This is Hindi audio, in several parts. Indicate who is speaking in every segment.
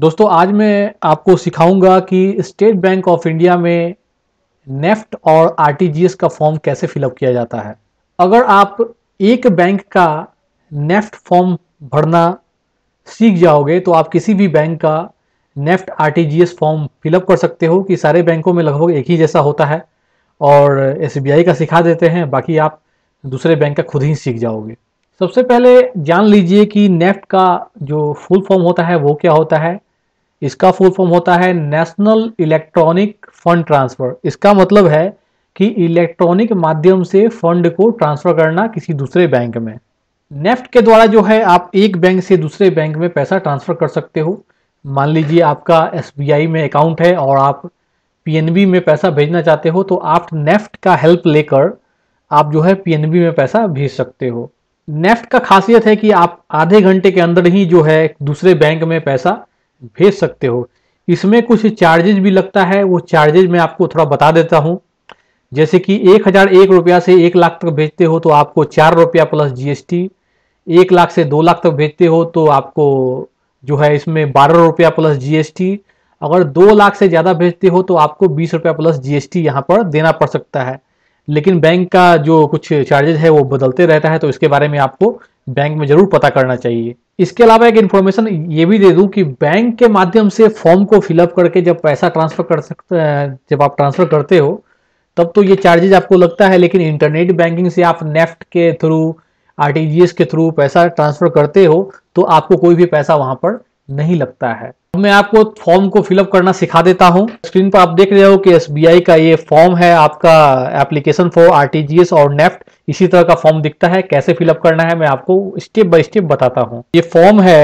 Speaker 1: दोस्तों आज मैं आपको सिखाऊंगा कि स्टेट बैंक ऑफ इंडिया में नेफ्ट और आरटीजीएस का फॉर्म कैसे फिलअप किया जाता है अगर आप एक बैंक का नेफ्ट फॉर्म भरना सीख जाओगे तो आप किसी भी बैंक का नेफ्ट आरटीजीएस फॉर्म फिलअप कर सकते हो कि सारे बैंकों में लगभग एक ही जैसा होता है और एसबीआई का सिखा देते हैं बाकी आप दूसरे बैंक का खुद ही सीख जाओगे सबसे पहले जान लीजिए कि नेफ्ट का जो फुल फॉर्म होता है वो क्या होता है इसका फुल फॉर्म होता है नेशनल इलेक्ट्रॉनिक फंड ट्रांसफ़र इसका मतलब है कि इलेक्ट्रॉनिक माध्यम से फंड को ट्रांसफ़र करना किसी दूसरे बैंक में नेफ्ट के द्वारा जो है आप एक बैंक से दूसरे बैंक में पैसा ट्रांसफ़र कर सकते हो मान लीजिए आपका एस में अकाउंट है और आप पीएनबी में पैसा भेजना चाहते हो तो आप नेफ्ट का हेल्प लेकर आप जो है पीएनबी में पैसा भेज सकते हो नेफ्ट का खासियत है कि आप आधे घंटे के अंदर ही जो है दूसरे बैंक में पैसा भेज सकते हो इसमें कुछ चार्जेज भी लगता है वो चार्जेज मैं आपको थोड़ा बता देता हूँ जैसे कि एक हजार एक रुपया से एक लाख तक भेजते हो तो आपको चार रुपया प्लस जीएसटी एक लाख से दो लाख तक भेजते हो तो आपको जो है इसमें बारह रुपया प्लस जीएसटी अगर दो लाख से ज़्यादा भेजते हो तो आपको बीस रुपया प्लस जीएसटी यहाँ पर देना पड़ सकता है लेकिन बैंक का जो कुछ चार्जेज है वो बदलते रहता है तो इसके बारे में आपको बैंक में जरूर पता करना चाहिए इसके अलावा एक इन्फॉर्मेशन ये भी दे दूं कि बैंक के माध्यम से फॉर्म को फिलअप करके जब पैसा ट्रांसफर कर सकते जब आप ट्रांसफर करते हो तब तो ये चार्जेज आपको लगता है लेकिन इंटरनेट बैंकिंग से आप नेफ्ट के थ्रू आर के थ्रू पैसा ट्रांसफर करते हो तो आपको कोई भी पैसा वहां पर नहीं लगता है मैं आपको फॉर्म को फिलअप करना सिखा देता हूं स्क्रीन पर आप देख रहे हो कि एस का ये फॉर्म है आपका एप्लीकेशन फॉर आरटीजीएस और नेफ्ट e इसी तरह का फॉर्म दिखता है कैसे फिलअप करना है मैं आपको स्टेप बाय स्टेप बताता हूं ये फॉर्म है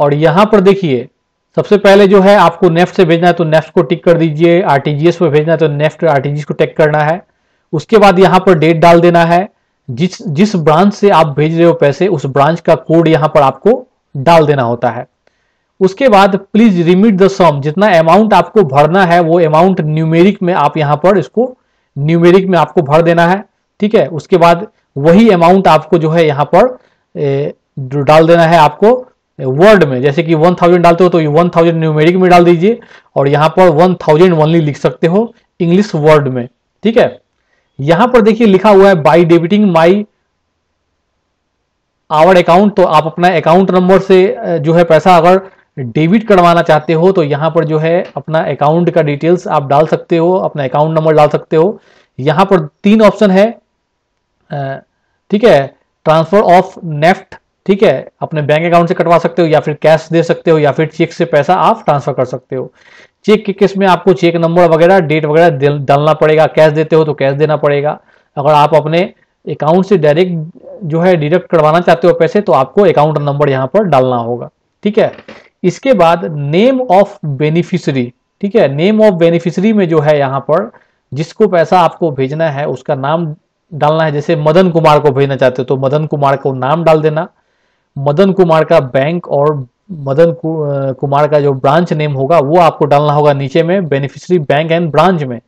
Speaker 1: और यहाँ पर देखिए सबसे पहले जो है आपको नेफ्ट e से भेजना है तो नेफ्ट e को टिक कर दीजिए आरटीजीएस पर भेजना है तो नेफ्ट आरटीजीएस को टिक करना है उसके बाद यहाँ पर डेट डाल देना है जिस जिस ब्रांच से आप भेज रहे हो पैसे उस ब्रांच का कोड यहाँ पर आपको डाल देना होता है उसके बाद प्लीज रिमिट द सम जितना अमाउंट आपको भरना है वो अमाउंट न्यूमेरिक में आप यहां पर इसको न्यूमेरिक में आपको भर देना है ठीक है उसके बाद वही अमाउंट आपको जो है यहां पर डाल देना है आपको वर्ड में जैसे कि 1000 डालते हो तो वन थाउजेंड न्यूमेरिक में डाल दीजिए और यहां पर 1000 ओनली लिख सकते हो इंग्लिश वर्ड में ठीक है यहां पर देखिए लिखा हुआ है by debiting my our account तो आप अपना अकाउंट नंबर से जो है पैसा अगर डेबिट करवाना चाहते हो तो यहाँ पर जो है अपना अकाउंट का डिटेल्स आप डाल सकते हो अपना अकाउंट नंबर डाल सकते हो यहाँ पर तीन ऑप्शन है ठीक है ट्रांसफर ऑफ नेफ्ट ठीक है अपने बैंक अकाउंट से कटवा सकते हो या फिर कैश दे सकते हो या फिर चेक से पैसा आप ट्रांसफर कर सकते हो चेक के केस में आपको चेक नंबर वगैरह डेट वगैरह डालना पड़ेगा कैश देते हो तो कैश देना पड़ेगा अगर आप अपने अकाउंट से डायरेक्ट जो है डिडक्ट करवाना चाहते हो पैसे तो आपको अकाउंट नंबर यहाँ पर डालना होगा ठीक है इसके बाद नेम ऑफ बेनिफिशरी ठीक है नेम ऑफ बेनिफिशरी में जो है यहाँ पर जिसको पैसा आपको भेजना है उसका नाम डालना है जैसे मदन कुमार को भेजना चाहते हो तो मदन कुमार को नाम डाल देना मदन कुमार का बैंक और मदन कुमार का जो ब्रांच नेम होगा वो आपको डालना होगा नीचे में बेनिफिशरी बैंक एंड ब्रांच में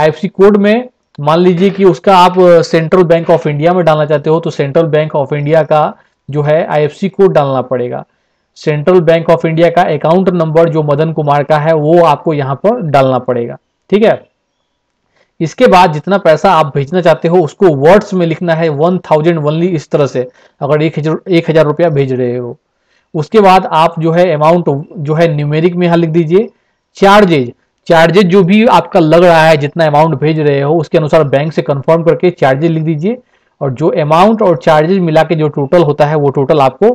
Speaker 1: आईएफसी कोड में मान लीजिए कि उसका आप सेंट्रल बैंक ऑफ इंडिया में डालना चाहते हो तो सेंट्रल बैंक ऑफ इंडिया का जो है आईएफसी कोड डालना पड़ेगा सेंट्रल बैंक ऑफ इंडिया का अकाउंट नंबर जो मदन कुमार का है वो आपको यहां पर डालना पड़ेगा ठीक है इसके बाद जितना पैसा आप भेजना चाहते हो उसको वर्ड्स में लिखना है वन थाउजेंड वनली इस तरह से अगर एक हजार एक हजार रुपया भेज रहे हो उसके बाद आप जो है अमाउंट जो है न्यूमेरिक में यहां लिख दीजिए चार्जेज चार्जेज जो भी आपका लग रहा है जितना अमाउंट भेज रहे हो उसके अनुसार बैंक से कंफर्म करके चार्जेज लिख दीजिए और जो अमाउंट और चार्जेज मिला के जो टोटल होता है वो टोटल आपको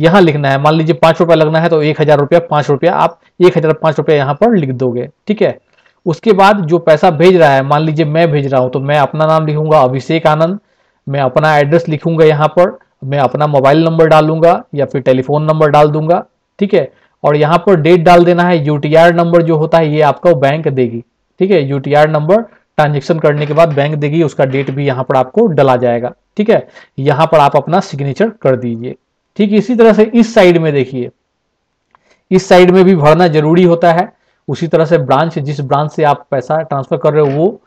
Speaker 1: यहाँ लिखना है मान लीजिए पांच रुपया लगना है तो एक हजार रुपया पांच रुपया आप एक हजार पांच रुपया यहाँ पर लिख दोगे ठीक है उसके बाद जो पैसा भेज रहा है मान लीजिए मैं भेज रहा हूं तो मैं अपना नाम लिखूंगा अभिषेक आनंद मैं अपना एड्रेस लिखूंगा यहाँ पर मैं अपना मोबाइल नंबर डालूंगा या फिर टेलीफोन नंबर डाल दूंगा ठीक है और यहाँ पर डेट डाल देना है यूटीआर नंबर जो होता है ये आपको बैंक देगी ठीक है यूटीआर नंबर ट्रांजेक्शन करने के बाद बैंक देगी उसका डेट भी यहाँ पर आपको डला जाएगा ठीक है यहाँ पर आप अपना सिग्नेचर कर दीजिए ठीक इसी तरह से इस साइड में देखिए इस साइड में भी भरना जरूरी होता है उसी तरह से ब्रांच जिस ब्रांच से आप पैसा ट्रांसफर कर रहे हो वो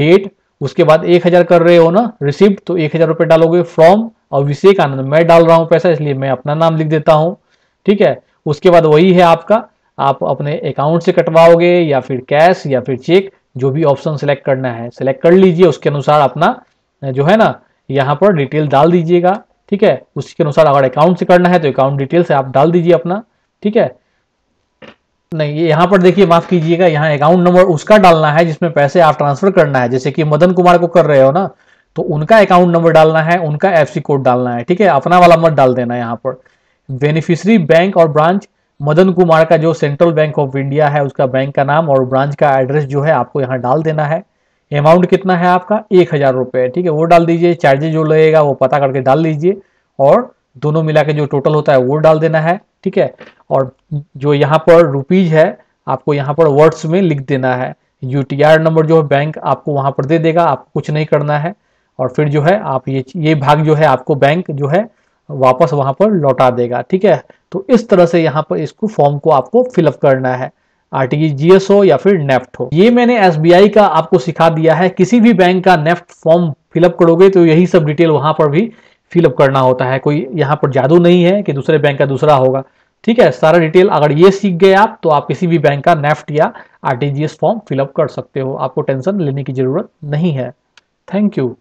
Speaker 1: डेट उसके बाद एक हजार कर रहे हो ना रिसिप्ट तो एक हजार रुपये डालोगे फ्रॉम अभिषेक आनंद मैं डाल रहा हूं पैसा इसलिए मैं अपना नाम लिख देता हूं ठीक है उसके बाद वही है आपका आप अपने अकाउंट से कटवाओगे या फिर कैश या फिर चेक जो भी ऑप्शन सेलेक्ट करना है सेलेक्ट कर लीजिए उसके अनुसार अपना जो है ना यहाँ पर डिटेल डाल दीजिएगा ठीक है उसके अनुसार अगर अकाउंट से करना है तो अकाउंट डिटेल्स आप डाल दीजिए अपना ठीक है नहीं यहाँ पर देखिए माफ कीजिएगा यहाँ अकाउंट नंबर उसका डालना है जिसमें पैसे आप ट्रांसफर करना है जैसे कि मदन कुमार को कर रहे हो ना तो उनका अकाउंट नंबर डालना है उनका एफ कोड डालना है ठीक है अपना वाला मत डाल देना यहाँ पर बेनिफिशरी बैंक और ब्रांच मदन कुमार का जो सेंट्रल बैंक ऑफ इंडिया है उसका बैंक का नाम और ब्रांच का एड्रेस जो है आपको यहाँ डाल देना है अमाउंट कितना है आपका एक हज़ार रुपये ठीक है वो डाल दीजिए चार्जेज जो लगेगा वो पता करके डाल दीजिए और दोनों मिला के जो टोटल होता है वो डाल देना है ठीक है और जो यहाँ पर रुपीज़ है आपको यहाँ पर वर्ड्स में लिख देना है यू नंबर जो है बैंक आपको वहाँ पर दे देगा आपको कुछ नहीं करना है और फिर जो है आप ये ये भाग जो है आपको बैंक जो है वापस वहाँ पर लौटा देगा ठीक है तो इस तरह से यहाँ पर इसको फॉर्म को आपको फिलअप करना है आरटीजीएस हो या फिर नेफ्ट हो ये मैंने एसबीआई का आपको सिखा दिया है किसी भी बैंक का नेफ्ट फॉर्म फिलअप करोगे तो यही सब डिटेल वहां पर भी फिलअप करना होता है कोई यहाँ पर जादू नहीं है कि दूसरे बैंक का दूसरा होगा ठीक है सारा डिटेल अगर ये सीख गए आप तो आप किसी भी बैंक का नेफ्ट या आरटीजीएस फॉर्म फिलअप कर सकते हो आपको टेंशन लेने की जरूरत नहीं है थैंक यू